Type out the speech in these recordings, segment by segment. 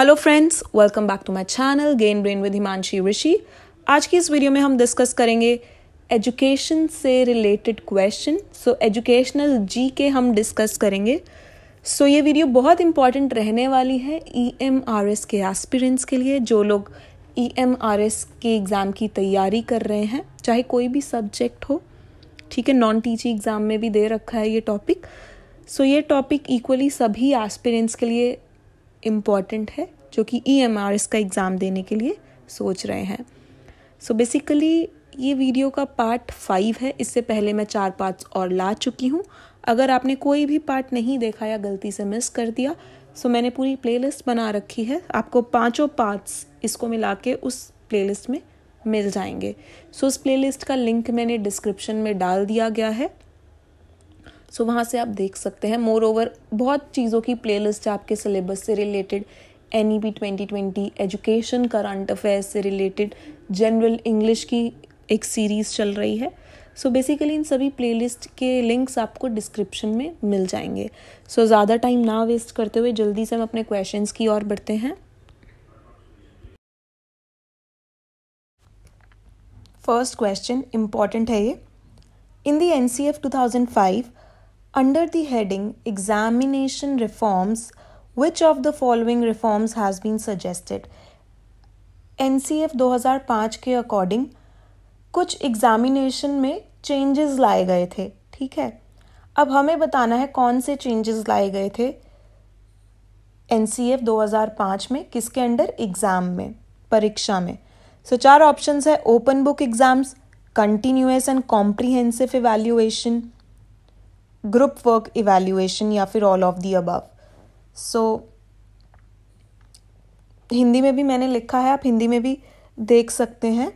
Hello friends welcome back to my channel gain brain with Himanshi Rishi आज की इस video में हम डिस्कस करेंगे एजुकेशन से related question so educational G K हम डिस्कस करेंगे सो so, ये वीडियो बहुत इंपॉर्टेंट रहने वाली है ई एम आर एस के एस्पिरेंट्स के लिए जो लोग ई एम आर एस के एग्ज़ाम की तैयारी कर रहे हैं चाहे कोई भी सब्जेक्ट हो ठीक है नॉन टीचिंग एग्ज़ाम में भी दे रखा है ये टॉपिक सो so, ये टॉपिक इक्वली सभी एस्पिरेंट्स के लिए इम्पॉर्टेंट है जो कि ई एम आर एस का एग्ज़ाम देने के लिए सोच रहे हैं सो so बेसिकली ये वीडियो का पार्ट फाइव है इससे पहले मैं चार पार्ट्स और ला चुकी हूँ अगर आपने कोई भी पार्ट नहीं देखा या गलती से मिस कर दिया सो so मैंने पूरी प्लेलिस्ट बना रखी है आपको पांचों पार्ट्स इसको मिला के उस प्लेलिस्ट में मिल जाएंगे सो so उस प्लेलिस्ट का लिंक मैंने डिस्क्रिप्शन में डाल दिया गया है सो वहाँ से आप देख सकते हैं मोर ओवर बहुत चीज़ों की लिस्ट है आपके सिलेबस से related N E P twenty twenty education current affairs से रिलेटेड जनरल इंग्लिश की एक सीरीज़ चल रही है सो so बेसिकली इन सभी लिस्ट के लिंक्स आपको डिस्क्रिप्शन में मिल जाएंगे सो so, ज़्यादा टाइम ना वेस्ट करते हुए जल्दी से हम अपने क्वेश्चंस की ओर बढ़ते हैं फर्स्ट क्वेश्चन इम्पॉर्टेंट है ये in the N C F two thousand five Under the heading Examination Reforms, which of the following reforms has been suggested? NCF 2005 के अकॉर्डिंग कुछ एग्जामिनेशन में चेंजेस लाए गए थे ठीक है अब हमें बताना है कौन से चेंजेस लाए गए थे एनसीएफ 2005 में किसके अंडर एग्जाम में परीक्षा में सो चार ऑप्शंस है open book exams continuous and comprehensive evaluation group work evaluation या फिर all of the above so Hindi में भी मैंने लिखा है आप हिंदी में भी देख सकते हैं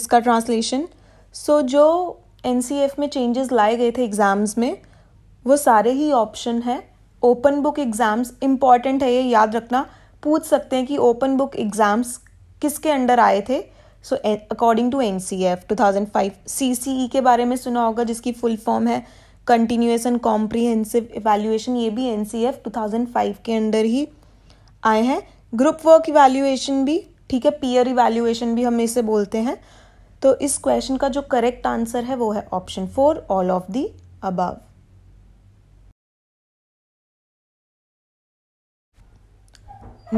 इसका ट्रांसलेशन सो so, जो एन में चेंजेस लाए गए थे एग्ज़ाम्स में वो सारे ही ऑप्शन हैं ओपन बुक एग्ज़ाम्स इम्पॉर्टेंट है ये याद रखना पूछ सकते हैं कि ओपन बुक एग्ज़ाम्स किसके अंडर आए थे so according to N C F two thousand five C C E के बारे में सुना होगा जिसकी फुल फॉर्म है कंटिन्यूस एंड कॉम्प्रीहेंसिव इवेल्यूएशन ये भी एन फाइव के अंडर ही आए हैं ग्रुप वर्क इवेल्यूएशन भी ठीक है पीयर इवेल्यूएशन भी हम इसे बोलते हैं तो इस क्वेश्चन का जो करेक्ट आंसर है वो है option four all of the above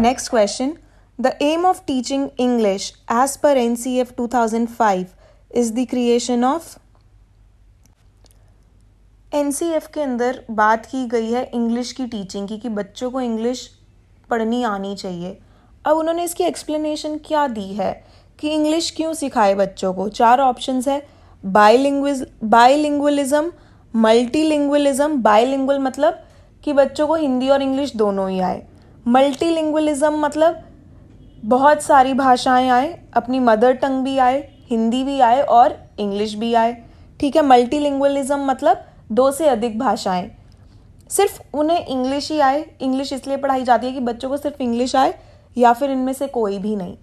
next question the aim of teaching English as per N C F two thousand five is the creation of N के अंदर बात की गई है इंग्लिश की टीचिंग की कि बच्चों को इंग्लिश पढ़नी आनी चाहिए अब उन्होंने इसकी एक्सप्लेनेशन क्या दी है कि इंग्लिश क्यों सिखाए बच्चों को चार ऑप्शंस है बाईलिंग्विज बाईलिंग्वलिज्म मल्टीलिंग्वलिज्म बाईलिंग्वल मतलब कि बच्चों को हिंदी और इंग्लिश दोनों ही आए मल्टीलिंग्वलिज्म मतलब बहुत सारी भाषाएं आए अपनी मदर टंग भी आए हिंदी भी आए और इंग्लिश भी आए ठीक है मल्टीलिंग्वलिज्म मतलब दो से अधिक भाषाएं सिर्फ उन्हें इंग्लिश ही आए इंग्लिश इसलिए पढ़ाई जाती है कि बच्चों को सिर्फ इंग्लिश आए या फिर इनमें से कोई भी नहीं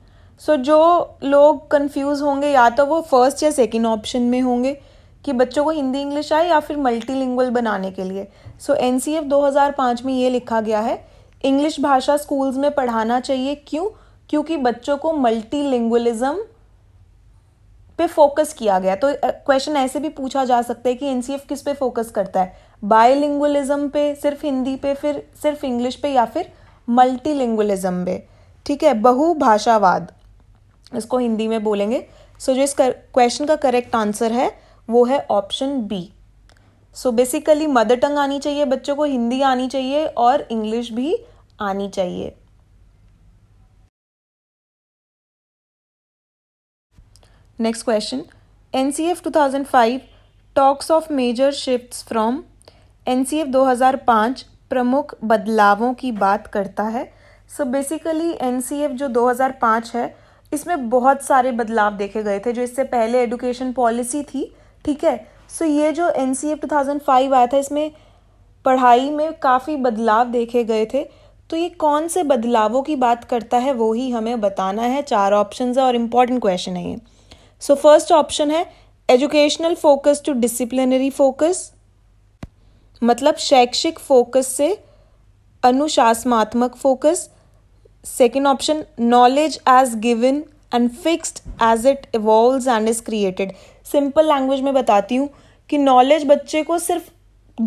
सो so, जो लोग कंफ्यूज होंगे या तो वो फर्स्ट या सेकेंड ऑप्शन में होंगे कि बच्चों को हिंदी इंग्लिश आए या फिर मल्टी बनाने के लिए सो एन सी एफ 2005 में ये लिखा गया है इंग्लिश भाषा स्कूल्स में पढ़ाना चाहिए क्यों क्योंकि बच्चों को मल्टीलिंगुअलिज्म पे फोकस किया गया तो क्वेश्चन ऐसे भी पूछा जा सकता है कि एन किस पे फोकस करता है बायोलिंगुअलिज्म पे सिर्फ हिंदी पे फिर सिर्फ इंग्लिश पे या फिर मल्टीलिंगुअलिज्म पे ठीक है बहुभाषावाद इसको हिंदी में बोलेंगे सो so, जो इस क्वेश्चन का करेक्ट आंसर है वो है option B so basically mother tongue आनी चाहिए बच्चों को हिंदी आनी चाहिए और इंग्लिश भी आनी चाहिए next question N C F two thousand five talks of major shift from N C F दो हज़ार पाँच प्रमुख बदलावों की बात करता है so basically N C F जो दो हज़ार पाँच है इसमें बहुत सारे बदलाव देखे गए थे जो इससे पहले एडुकेशन पॉलिसी थी ठीक है सो ये जो N C F two thousand five आया था इसमें पढ़ाई में काफ़ी बदलाव देखे गए थे तो ये कौन से बदलावों की बात करता है वो ही हमें बताना है चार ऑप्शन है और इम्पॉर्टेंट क्वेश्चन है ये सो फर्स्ट ऑप्शन है educational focus to disciplinary focus मतलब शैक्षिक फोकस से अनुशासनात्मक फोकस second option knowledge as given and fixed as it evolve and is created simple language में बताती हूँ कि नॉलेज बच्चे को सिर्फ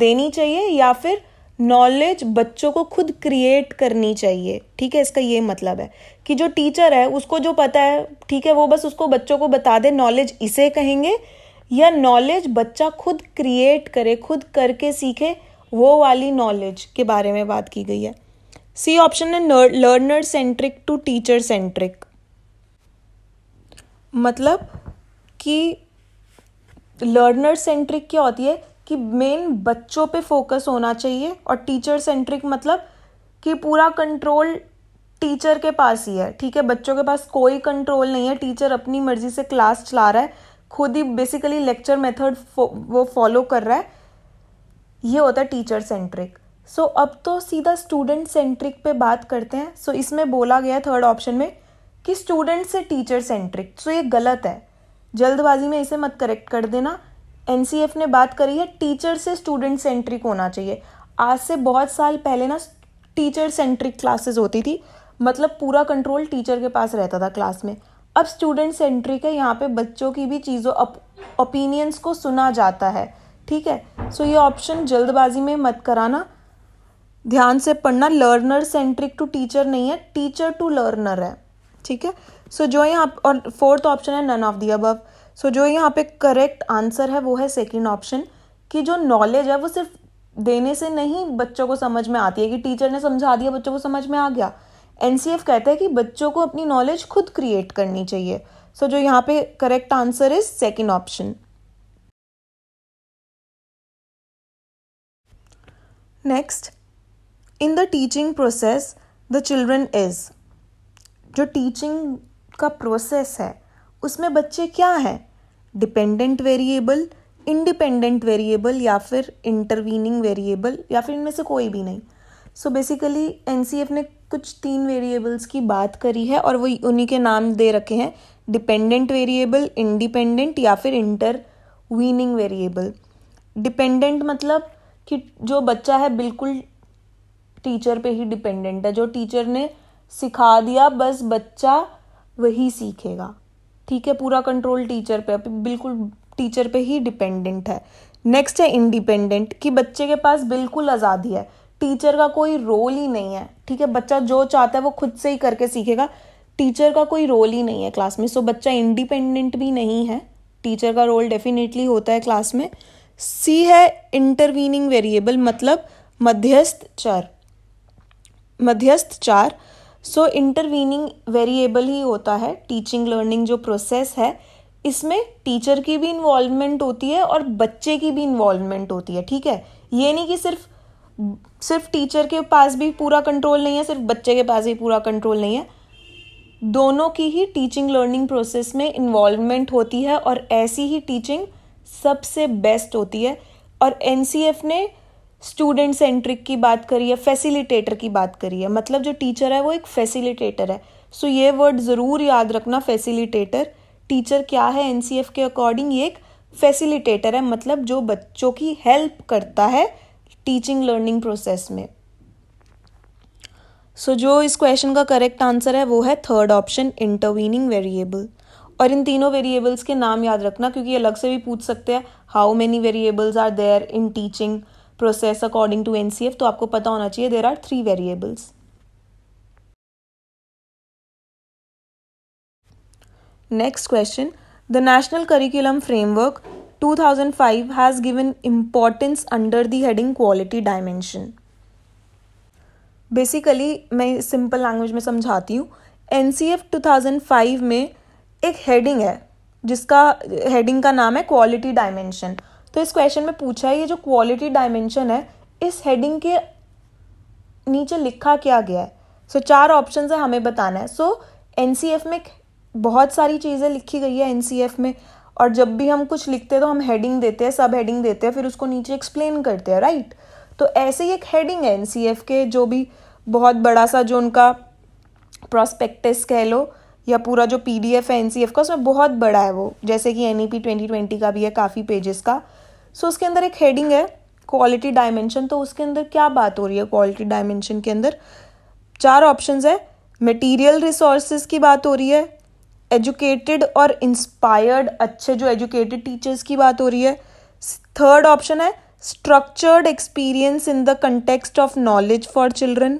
देनी चाहिए या फिर नॉलेज बच्चों को खुद क्रिएट करनी चाहिए ठीक है इसका ये मतलब है कि जो टीचर है उसको जो पता है ठीक है वो बस उसको बच्चों को बता दे नॉलेज इसे कहेंगे या नॉलेज बच्चा खुद क्रिएट करे खुद करके सीखे वो वाली नॉलेज के बारे में बात की गई है सी ऑप्शन है learner centric to teacher centric मतलब कि लर्नर सेंट्रिक क्या होती है कि मेन बच्चों पे फोकस होना चाहिए और टीचर सेंट्रिक मतलब कि पूरा कंट्रोल टीचर के पास ही है ठीक है बच्चों के पास कोई कंट्रोल नहीं है टीचर अपनी मर्जी से क्लास चला रहा है खुद ही बेसिकली लेक्चर मेथड वो फॉलो कर रहा है ये होता है टीचर सेंट्रिक सो so, अब तो सीधा स्टूडेंट सेंट्रिक पे बात करते हैं सो so, इसमें बोला गया थर्ड ऑप्शन में कि स्टूडेंट से टीचर सेंट्रिक सो so, ये गलत है जल्दबाजी में इसे मत करेक्ट कर देना एन ने बात करी है टीचर से स्टूडेंट सेंट्रिक होना चाहिए आज से बहुत साल पहले ना टीचर सेंट्रिक क्लासेस होती थी मतलब पूरा कंट्रोल टीचर के पास रहता था क्लास में अब स्टूडेंट सेंट्रिक है यहाँ पे बच्चों की भी चीज़ों ओपिनियंस को सुना जाता है ठीक है सो so, ये ऑप्शन जल्दबाजी में मत कराना ध्यान से पढ़ना लर्नर सेंट्रिक टू टीचर नहीं है टीचर टू लर्नर है ठीक है सो so, जो यहाँ और फोर्थ ऑप्शन है none of the above so जो यहाँ पे करेक्ट आंसर है वो है सेकेंड ऑप्शन कि जो नॉलेज है वो सिर्फ देने से नहीं बच्चों को समझ में आती है कि टीचर ने समझा दिया बच्चों को समझ में आ गया एन कहता है कि बच्चों को अपनी नॉलेज खुद क्रिएट करनी चाहिए सो so, जो यहाँ पे correct answer is second option next in the teaching process the children is जो टीचिंग का प्रोसेस है उसमें बच्चे क्या हैं डिपेंडेंट वेरिएबल इंडिपेंडेंट वेरिएबल या फिर इंटरवीनिंग वेरिएबल या फिर इनमें से कोई भी नहीं सो बेसिकली एन ने कुछ तीन वेरिएबल्स की बात करी है और वो उन्हीं के नाम दे रखे हैं डिपेंडेंट वेरिएबल इंडिपेंडेंट या फिर इंटर वीनिंग वेरिएबल डिपेंडेंट मतलब कि जो बच्चा है बिल्कुल टीचर पे ही डिपेंडेंट है जो टीचर ने सिखा दिया बस बच्चा वही सीखेगा ठीक है पूरा कंट्रोल टीचर पे बिल्कुल टीचर पे ही डिपेंडेंट है नेक्स्ट है इंडिपेंडेंट कि बच्चे के पास बिल्कुल आज़ादी है टीचर का कोई रोल ही नहीं है ठीक है बच्चा जो चाहता है वो खुद से ही करके सीखेगा टीचर का कोई रोल ही नहीं है क्लास में सो बच्चा इंडिपेंडेंट भी नहीं है टीचर का रोल डेफिनेटली होता है क्लास में सी है इंटरवीनिंग वेरिएबल मतलब मध्यस्थ चार मध्यस्थ चार सो इंटरवीनिंग वेरिएबल ही होता है टीचिंग लर्निंग जो प्रोसेस है इसमें टीचर की भी इन्वॉल्वमेंट होती है और बच्चे की भी इन्वॉल्वमेंट होती है ठीक है ये नहीं कि सिर्फ सिर्फ टीचर के पास भी पूरा कंट्रोल नहीं है सिर्फ बच्चे के पास भी पूरा कंट्रोल नहीं है दोनों की ही टीचिंग लर्निंग प्रोसेस में इन्वॉल्वमेंट होती है और ऐसी ही टीचिंग सबसे बेस्ट होती है और एन ने स्टूडेंट सेंट्रिक की बात करी है फैसिलिटेटर की बात करी है मतलब जो टीचर है वो एक फैसिलिटेटर है सो ये वर्ड ज़रूर याद रखना फैसिलिटेटर टीचर क्या है एन के अकॉर्डिंग ये एक फैसिलिटेटर है मतलब जो बच्चों की हेल्प करता है टीचिंग लर्निंग प्रोसेस में सो so, जो इस क्वेश्चन का करेक्ट आंसर है वो है थर्ड ऑप्शन इंटरवीनिंग वेरिएबल और इन तीनों वेरिएबल्स के नाम याद रखना क्योंकि अलग से भी पूछ सकते हैं how many variables are there in teaching process according to N तो आपको पता होना चाहिए there are three variables next question the national curriculum framework 2005 has given importance under the heading quality dimension basically मैं सिंपल लैंग्वेज में समझाती हूँ N C F two thousand five में एक हेडिंग है जिसका हेडिंग का नाम है क्वालिटी डायमेंशन तो इस क्वेश्चन में पूछा है ये जो क्वालिटी डायमेंशन है इस हेडिंग के नीचे लिखा क्या गया है सो so, चार ऑप्शन है हमें बताना है सो एन सी एफ में बहुत सारी चीज़ें लिखी गई है एन सी एफ में और जब भी हम कुछ लिखते हैं तो हम हेडिंग देते हैं सब हेडिंग देते हैं फिर उसको नीचे एक्सप्लेन करते हैं राइट तो ऐसे ही एक हेडिंग है एन के जो भी बहुत बड़ा सा जो उनका प्रोस्पेक्टस कह लो या पूरा जो पी डी एफ है एन सी एफ का उसमें बहुत बड़ा है वो जैसे कि N E P twenty twenty का भी है काफ़ी पेजेस का सो so, उसके अंदर एक हेडिंग है क्वालिटी डायमेंशन तो उसके अंदर क्या बात हो रही है क्वालिटी डायमेंशन के अंदर चार ऑप्शंस है मटेरियल रिसोर्सेज की बात हो रही है एजुकेटेड और इंस्पायर्ड अच्छे जो एजुकेटेड टीचर्स की बात हो रही है थर्ड ऑप्शन है structured experience in the context of knowledge for children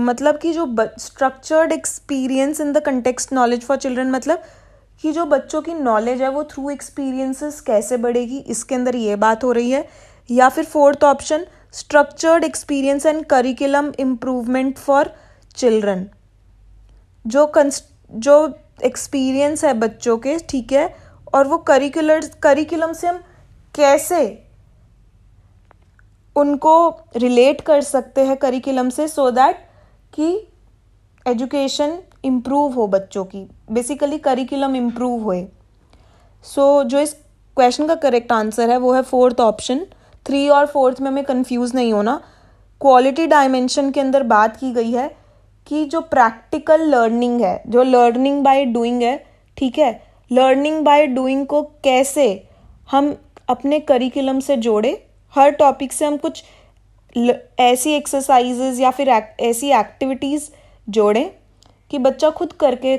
मतलब कि जो structured experience in the context knowledge for children मतलब कि जो बच्चों की नॉलेज है वो थ्रू एक्सपीरियंसेस कैसे बढ़ेगी इसके अंदर ये बात हो रही है या फिर fourth option structured experience and curriculum improvement for children जो कंस्ट जो एक्सपीरियंस है बच्चों के ठीक है और वो करिकुलर करिकुलम से हम कैसे उनको रिलेट कर सकते हैं करिकुलम से सो so दैट कि एजुकेशन इम्प्रूव हो बच्चों की बेसिकली करिकुलम इम्प्रूव होए सो so, जो इस क्वेश्चन का करेक्ट आंसर है वो है फोर्थ ऑप्शन थ्री और फोर्थ में हमें कंफ्यूज नहीं होना क्वालिटी डायमेंशन के अंदर बात की गई है कि जो प्रैक्टिकल लर्निंग है जो लर्निंग बाय डूइंग है ठीक है लर्निंग बाय डूइंग को कैसे हम अपने करिकुलम से जोड़े हर टॉपिक से हम कुछ ऐसी एक्सरसाइजेज या फिर एक, ऐसी एक्टिविटीज़ जोड़ें कि बच्चा खुद करके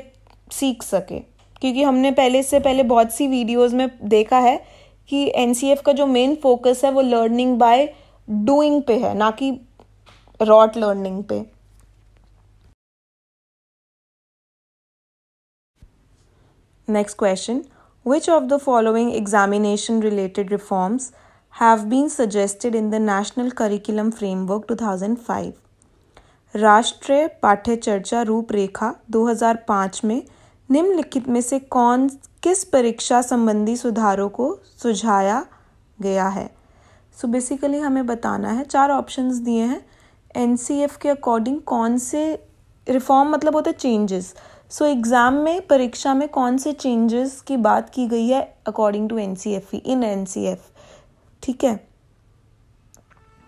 सीख सके क्योंकि हमने पहले से पहले बहुत सी वीडियोस में देखा है कि एन का जो मेन फोकस है वो लर्निंग बाय डूइंग पे है ना कि रॉट लर्निंग पे Next question Which of the following examination related reforms have been suggested in the National Curriculum Framework 2005? राष्ट्रीय पाठ्यचर्चा रूपरेखा 2005 में निम्नलिखित में से कौन किस परीक्षा संबंधी सुधारों को सुझाया गया है सो so बेसिकली हमें बताना है चार ऑप्शंस दिए हैं एनसीएफ के अकॉर्डिंग कौन से रिफॉर्म मतलब होते हैं चेंजेस सो so, एग्ज़ाम में परीक्षा में कौन से चेंजेस की बात की गई है according to N C F E in N C F ठीक है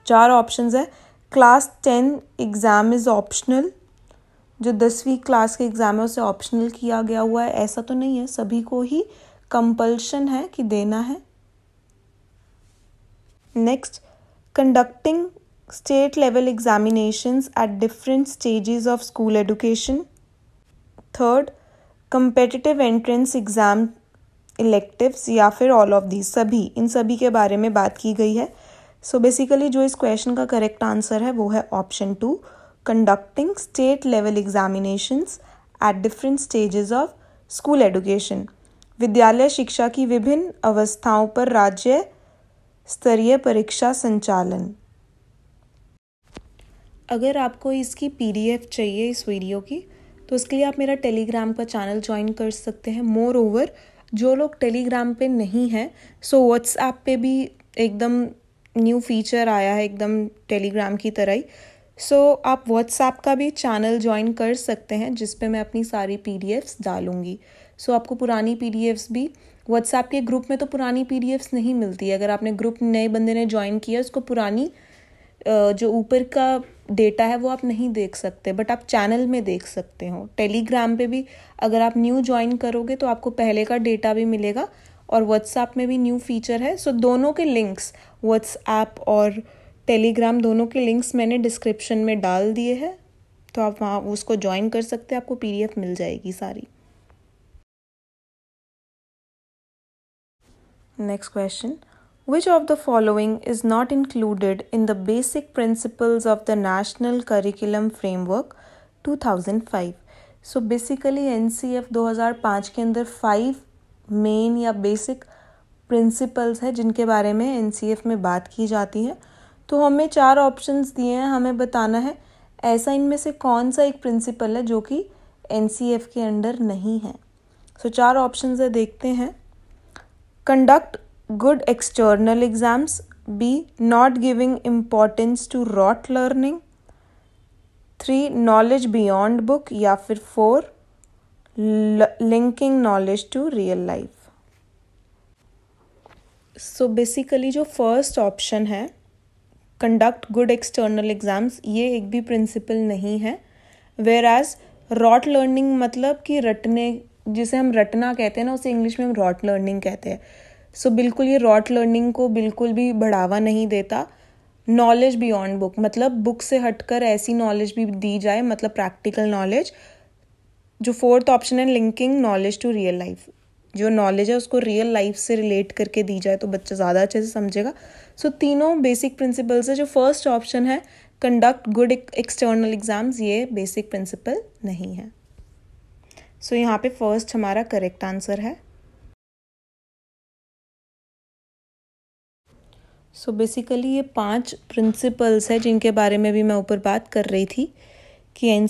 चार ऑप्शंस है class ten exam is optional जो दसवीं क्लास के एग्ज़ाम है उसे ऑप्शनल किया गया हुआ है ऐसा तो नहीं है सभी को ही कंपल्शन है कि देना है next conducting state level examinations at different stages of school education third competitive entrance exam electives या फिर ऑल ऑफ दीज सभी इन सभी के बारे में बात की गई है सो so बेसिकली जो इस क्वेश्चन का करेक्ट आंसर है वो है option two conducting state level examinations at different stages of school education विद्यालय शिक्षा की विभिन्न अवस्थाओं पर राज्य स्तरीय परीक्षा संचालन अगर आपको इसकी पीडीएफ चाहिए इस वीडियो की तो उसके लिए आप मेरा टेलीग्राम का चैनल ज्वाइन कर सकते हैं मोर ओवर जो लोग टेलीग्राम पे नहीं हैं सो व्हाट्सएप पे भी एकदम न्यू फीचर आया है एकदम टेलीग्राम की तरह ही सो so, आप व्हाट्सएप का भी चैनल ज्वाइन कर सकते हैं जिस पे मैं अपनी सारी पी डालूँगी सो so, आपको पुरानी पी भी व्हाट्सएप के ग्रुप में तो पुरानी पी नहीं मिलती अगर आपने ग्रुप नए बंदे ने ज्वाइन किया उसको पुरानी जो ऊपर का डेटा है वो आप नहीं देख सकते बट आप चैनल में देख सकते हो टेलीग्राम पे भी अगर आप न्यू ज्वाइन करोगे तो आपको पहले का डेटा भी मिलेगा और व्हाट्सएप में भी न्यू फीचर है सो so, दोनों के लिंक्स व्हाट्सएप और टेलीग्राम दोनों के लिंक्स मैंने डिस्क्रिप्शन में डाल दिए हैं तो आप वहाँ उसको ज्वाइन कर सकते हैं आपको पीडीएफ मिल जाएगी सारी next question Which of the following is not included in the basic principles of the National Curriculum Framework 2005? So basically N C F दो हज़ार पाँच के अंदर फाइव मेन या बेसिक प्रिंसिपल्स है जिनके बारे में एन सी एफ में बात की जाती है तो हमें चार ऑप्शंस दिए हैं हमें बताना है ऐसा इनमें से कौन सा एक प्रिंसिपल है जो कि एन सी एफ के अंडर नहीं है सो so, चार ऑप्शंस है देखते हैं conduct good external exams. B. Not giving importance to rote learning. Three knowledge beyond book या फिर four linking knowledge to real life so basically जो फर्स्ट ऑप्शन है कंडक्ट गुड एक्सटर्नल एग्ज़ाम्स ये एक भी प्रिंसिपल नहीं है वेयर एज रॉट लर्निंग मतलब कि रटने जिसे हम रटना कहते हैं ना उसे इंग्लिश में हम रॉट लर्निंग कहते हैं सो so, बिल्कुल ये रॉट लर्निंग को बिल्कुल भी बढ़ावा नहीं देता नॉलेज बियॉन्ड बुक मतलब बुक से हटकर ऐसी नॉलेज भी दी जाए मतलब प्रैक्टिकल नॉलेज जो फोर्थ ऑप्शन है linking knowledge to real life जो नॉलेज है उसको रियल लाइफ से रिलेट करके दी जाए तो बच्चा ज़्यादा अच्छे से समझेगा सो so, तीनों बेसिक प्रिंसिपल्स है जो फर्स्ट ऑप्शन है कंडक्ट गुड एक्सटर्नल एग्ज़ाम्स ये बेसिक प्रिंसिपल नहीं है सो so, यहाँ पे फर्स्ट हमारा करेक्ट आंसर है सो so बेसिकली ये पांच प्रिंसिपल्स हैं जिनके बारे में भी मैं ऊपर बात कर रही थी कि एन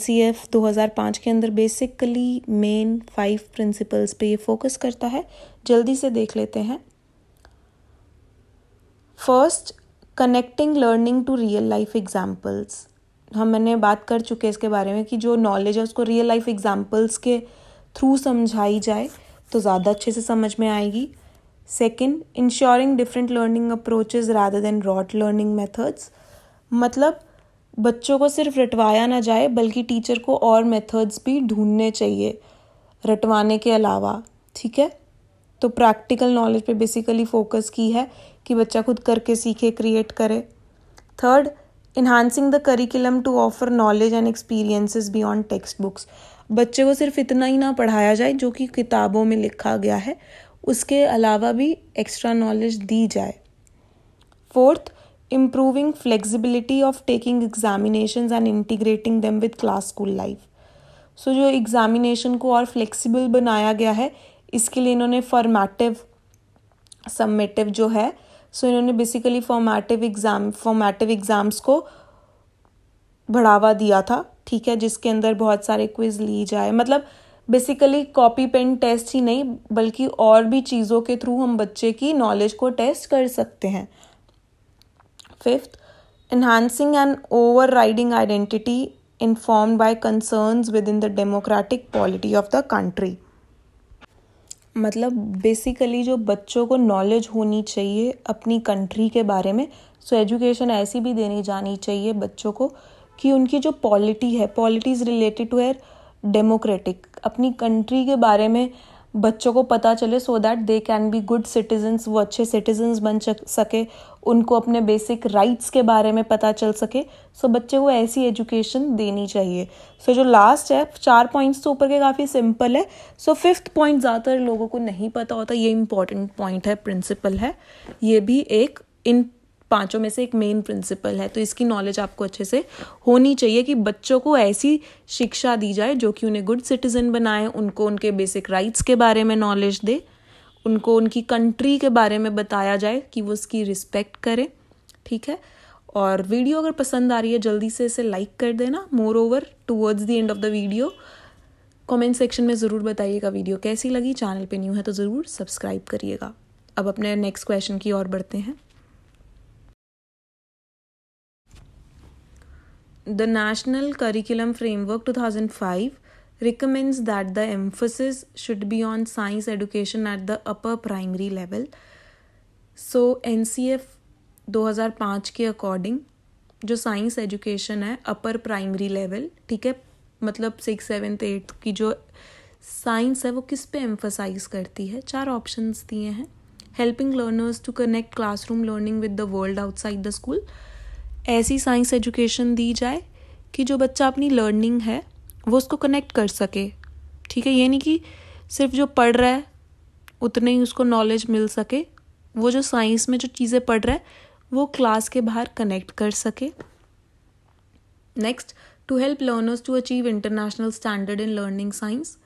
2005 के अंदर बेसिकली मेन फाइव प्रिंसिपल्स पे ये फोकस करता है जल्दी से देख लेते हैं first connecting learning to real life examples हम मैंने बात कर चुके हैं इसके बारे में कि जो नॉलेज है उसको रियल लाइफ एग्जाम्पल्स के थ्रू समझाई जाए तो ज़्यादा अच्छे से समझ में आएगी second ensuring different learning approaches rather than rote learning methods मतलब बच्चों को सिर्फ रटवाया ना जाए बल्कि टीचर को और मेथड्स भी ढूंढने चाहिए रटवाने के अलावा ठीक है तो प्रैक्टिकल नॉलेज पे बेसिकली फोकस की है कि बच्चा खुद करके सीखे क्रिएट करे third enhancing the curriculum to offer knowledge and experiences beyond text books बच्चे को सिर्फ इतना ही ना पढ़ाया जाए जो कि किताबों में लिखा गया है उसके अलावा भी एक्स्ट्रा नॉलेज दी जाए fourth improving flexibility of taking examination and integrating them with class school life so जो एग्ज़ामिनेशन को और फ्लेक्सिबल बनाया गया है इसके लिए इन्होंने फॉर्मेटिव सबमेटिव जो है सो so इन्होंने basically formative exam formative exams को बढ़ावा दिया था ठीक है जिसके अंदर बहुत सारे क्विज ली जाए मतलब बेसिकली कॉपी पेन टेस्ट ही नहीं बल्कि और भी चीज़ों के थ्रू हम बच्चे की नॉलेज को टेस्ट कर सकते हैं fifth enhancing overriding identity inform by concern within the democratic polity of the country मतलब बेसिकली जो बच्चों को नॉलेज होनी चाहिए अपनी कंट्री के बारे में सो so एजुकेशन ऐसी भी देनी जानी चाहिए बच्चों को कि उनकी जो पॉलिटी है polity is related to their democratic अपनी कंट्री के बारे में बच्चों को पता चले so that they can be good citizens वो अच्छे सिटीजन्स बन सके उनको अपने बेसिक राइट्स के बारे में पता चल सके सो so, बच्चे को ऐसी एजुकेशन देनी चाहिए सो so, जो लास्ट है चार पॉइंट्स तो ऊपर के काफ़ी सिंपल है सो फिफ्थ पॉइंट ज़्यादातर लोगों को नहीं पता होता ये इंपॉर्टेंट पॉइंट है प्रिंसिपल है ये भी एक इन पांचों में से एक मेन प्रिंसिपल है तो इसकी नॉलेज आपको अच्छे से होनी चाहिए कि बच्चों को ऐसी शिक्षा दी जाए जो कि उन्हें गुड सिटीजन बनाए उनको उनके बेसिक राइट्स के बारे में नॉलेज दे उनको उनकी कंट्री के बारे में बताया जाए कि वो उसकी रिस्पेक्ट करें ठीक है और वीडियो अगर पसंद आ रही है जल्दी से इसे लाइक कर देना moreover towards the end of the video comment section में ज़रूर बताइएगा वीडियो कैसी लगी चैनल पे न्यू है तो ज़रूर सब्सक्राइब करिएगा अब अपने नेक्स्ट क्वेश्चन की ओर बढ़ते हैं The National Curriculum Framework 2005 recommends that the emphasis should be on science education at the upper primary level. So, NCF 2005 के अकॉर्डिंग जो साइंस एजुकेशन है अपर प्राइमरी लेवल ठीक है मतलब सिक्स सेवन्थ एट्थ की जो साइंस है वो किस पे एम्फोसाइज करती है चार ऑप्शंस दिए हैं helping learners to connect classroom learning with the world outside the school ऐसी साइंस एजुकेशन दी जाए कि जो बच्चा अपनी लर्निंग है वो उसको कनेक्ट कर सके ठीक है ये नहीं कि सिर्फ जो पढ़ रहा है उतने ही उसको नॉलेज मिल सके वो जो साइंस में जो चीज़ें पढ़ रहा है वो क्लास के बाहर कनेक्ट कर सके next to help learners to achieve international standard in learning science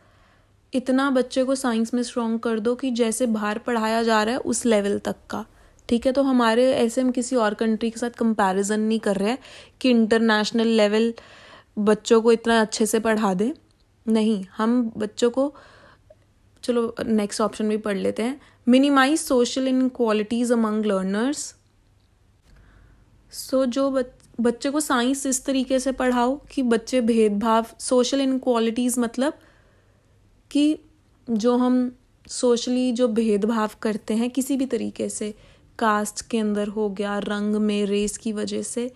इतना बच्चे को साइंस में स्ट्रॉन्ग कर दो कि जैसे बाहर पढ़ाया जा रहा है उस लेवल तक का ठीक है तो हमारे ऐसे हम किसी और कंट्री के साथ कंपैरिजन नहीं कर रहे हैं कि इंटरनेशनल लेवल बच्चों को इतना अच्छे से पढ़ा दें नहीं हम बच्चों को चलो नेक्स्ट ऑप्शन भी पढ़ लेते हैं minimise social inequalities among learners so जो बच, बच्चे को साइंस इस तरीके से पढ़ाओ कि बच्चे भेदभाव सोशल इनक्वालिटीज़ मतलब कि जो हम सोशली जो भेदभाव करते हैं किसी भी तरीके से कास्ट के अंदर हो गया रंग में रेस की वजह से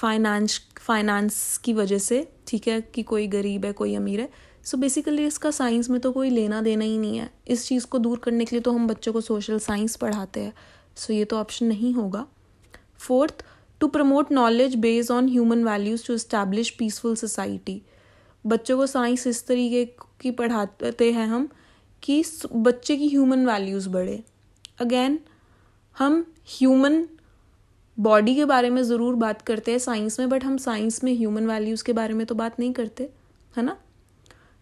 फाइनेंस फाइनेंस की वजह से ठीक है कि कोई गरीब है कोई अमीर है सो so बेसिकली इसका साइंस में तो कोई लेना देना ही नहीं है इस चीज़ को दूर करने के लिए तो हम बच्चों को सोशल साइंस पढ़ाते हैं सो so ये तो ऑप्शन नहीं होगा fourth to promote knowledge based on human values to establish peaceful society बच्चों को साइंस इस तरीके की पढ़ाते हैं हम कि बच्चे की ह्यूमन वैल्यूज़ बढ़े अगेन हम ह्यूमन बॉडी के बारे में ज़रूर बात करते हैं साइंस में बट हम साइंस में ह्यूमन वैल्यूज़ के बारे में तो बात नहीं करते है ना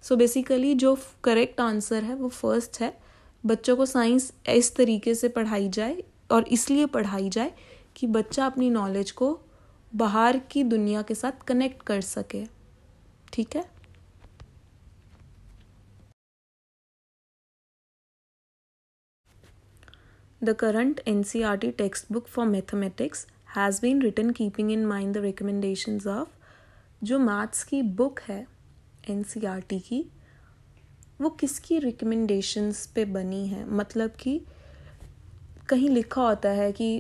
सो so बेसिकली जो करेक्ट आंसर है वो फर्स्ट है बच्चों को साइंस इस तरीके से पढ़ाई जाए और इसलिए पढ़ाई जाए कि बच्चा अपनी नॉलेज को बाहर की दुनिया के साथ कनेक्ट कर सके ठीक है The current NCRT e textbook for mathematics has been written keeping in mind the recommendations of जो मैथ्स की बुक है एन सी आर टी की वो किसकी रिकमेंडेशंस पे बनी है मतलब कि कहीं लिखा होता है कि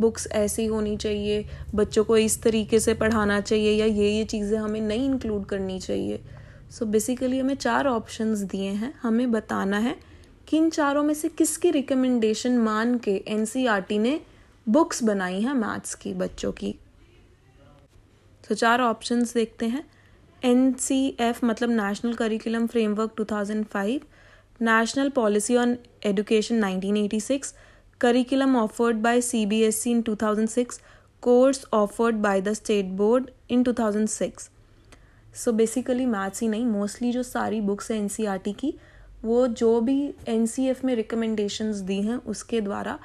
बुक्स ऐसी होनी चाहिए बच्चों को इस तरीके से पढ़ाना चाहिए या ये ये चीज़ें हमें नहीं इंक्लूड करनी चाहिए सो so बेसिकली हमें चार ऑप्शंस दिए हैं हमें बताना है किन चारों में से किसकी रिकमेंडेशन मान के एन e ने बुक्स बनाई हैं मैथ्स की बच्चों की तो चार ऑप्शंस देखते हैं एन सी एफ मतलब national curriculum framework 2005 national policy on education 1986 curriculum offered by CBSE in 2006 course offered by the state board in 2006 so basically maths ही नहीं मोस्टली जो सारी बुक्स हैं एन e की वो जो भी एन में रिकमेंडेशन दी हैं उसके द्वारा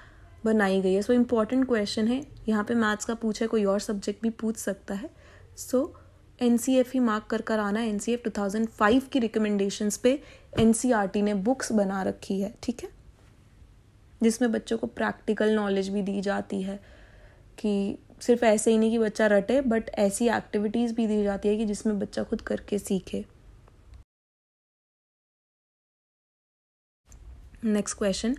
बनाई गई है सो इम्पॉर्टेंट क्वेश्चन है यहाँ पे मैथ्स का पूछे कोई और सब्जेक्ट भी पूछ सकता है सो so, एन ही मार्क कर कर आना एन सी की रिकमेंडेशंस पे एन e ने बुक्स बना रखी है ठीक है जिसमें बच्चों को प्रैक्टिकल नॉलेज भी दी जाती है कि सिर्फ ऐसे ही नहीं कि बच्चा रटे बट ऐसी एक्टिविटीज़ भी दी जाती है कि जिसमें बच्चा खुद करके सीखे next question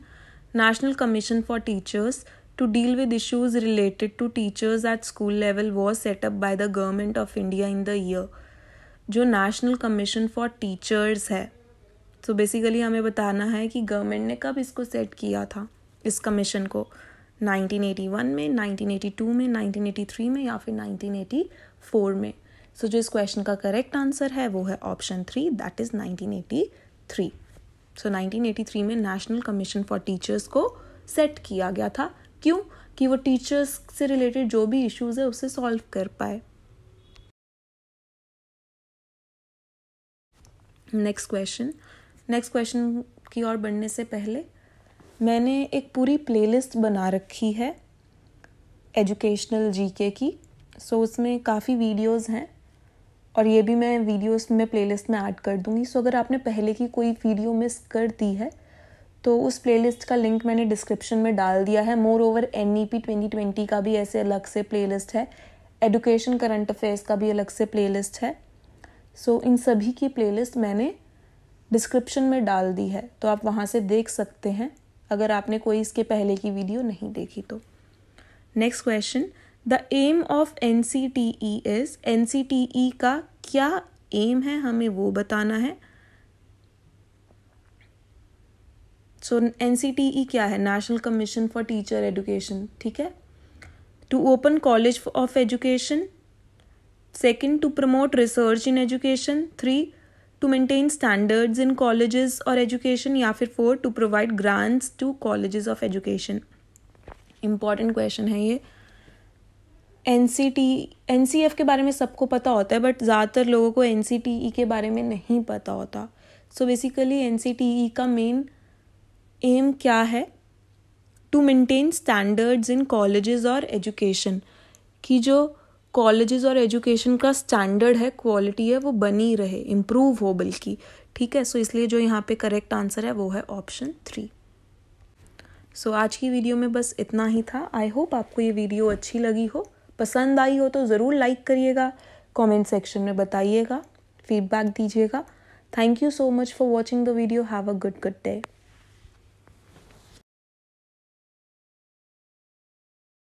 national commission for teachers to deal with issues related to teachers at school level was set up by the government of India in the year जो नेशनल कमीशन फॉर टीचर्स है सो so बेसिकली हमें बताना है कि government ने कब इसको set किया था इस कमीशन को 1981 में 1982 में 1983 में या फिर 1984 में सो so जो इस क्वेश्चन का करेक्ट आंसर है वो है option three that is 1983 so so, 1983 में नेशनल कमीशन फॉर टीचर्स को सेट किया गया था क्यों कि वो टीचर्स से रिलेटेड जो भी इश्यूज है उसे सॉल्व कर पाए नेक्स्ट क्वेश्चन नेक्स्ट क्वेश्चन की ओर बढ़ने से पहले मैंने एक पूरी प्लेलिस्ट बना रखी है एजुकेशनल जीके की सो so, उसमें काफ़ी वीडियोस हैं और ये भी मैं वीडियोस में प्लेलिस्ट में ऐड कर दूंगी सो अगर आपने पहले की कोई वीडियो मिस कर दी है तो उस प्लेलिस्ट का लिंक मैंने डिस्क्रिप्शन में डाल दिया है moreover N E P twenty twenty का भी ऐसे अलग से प्लेलिस्ट है एडुकेशन करंट अफेयर्स का भी अलग से प्लेलिस्ट है सो so, इन सभी की प्लेलिस्ट मैंने डिस्क्रिप्शन में डाल दी है तो आप वहाँ से देख सकते हैं अगर आपने कोई इसके पहले की वीडियो नहीं देखी तो next question the aim of N C T E is N C T E का क्या एम है हमें वो बताना है सो एन सी टी ई क्या है national commission for teacher education ठीक है to open college of education second to promote research in education three to maintain standards in colleges और एजुकेशन या फिर four to provide grants to colleges of education important question है ये N C T N C F के बारे में सबको पता होता है बट ज़्यादातर लोगों को एन सी टी ई के बारे में नहीं पता होता so basically N C T E का मेन एम क्या है to maintain standards in colleges और एजुकेशन कि जो कॉलेजेस और एजुकेशन का स्टैंडर्ड है क्वालिटी है वो बनी रहे इम्प्रूव हो बल्कि ठीक है सो so इसलिए जो यहाँ पे करेक्ट आंसर है वो है ऑप्शन थ्री सो आज की वीडियो में बस इतना ही था आई होप आपको ये वीडियो अच्छी लगी हो पसंद आई हो तो ज़रूर लाइक करिएगा कमेंट सेक्शन में बताइएगा फीडबैक दीजिएगा thank you so much for watching the video have a good good day